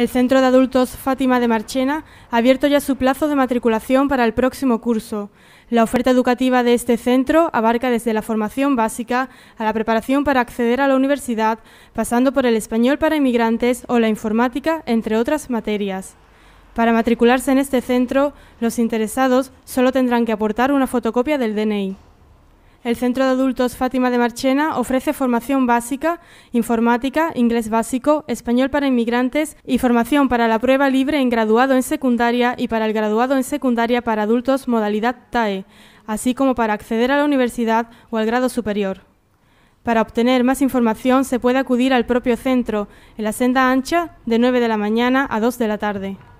el Centro de Adultos Fátima de Marchena ha abierto ya su plazo de matriculación para el próximo curso. La oferta educativa de este centro abarca desde la formación básica a la preparación para acceder a la universidad, pasando por el español para inmigrantes o la informática, entre otras materias. Para matricularse en este centro, los interesados solo tendrán que aportar una fotocopia del DNI. El Centro de Adultos Fátima de Marchena ofrece formación básica, informática, inglés básico, español para inmigrantes y formación para la prueba libre en graduado en secundaria y para el graduado en secundaria para adultos modalidad TAE, así como para acceder a la universidad o al grado superior. Para obtener más información se puede acudir al propio centro, en la senda ancha, de 9 de la mañana a 2 de la tarde.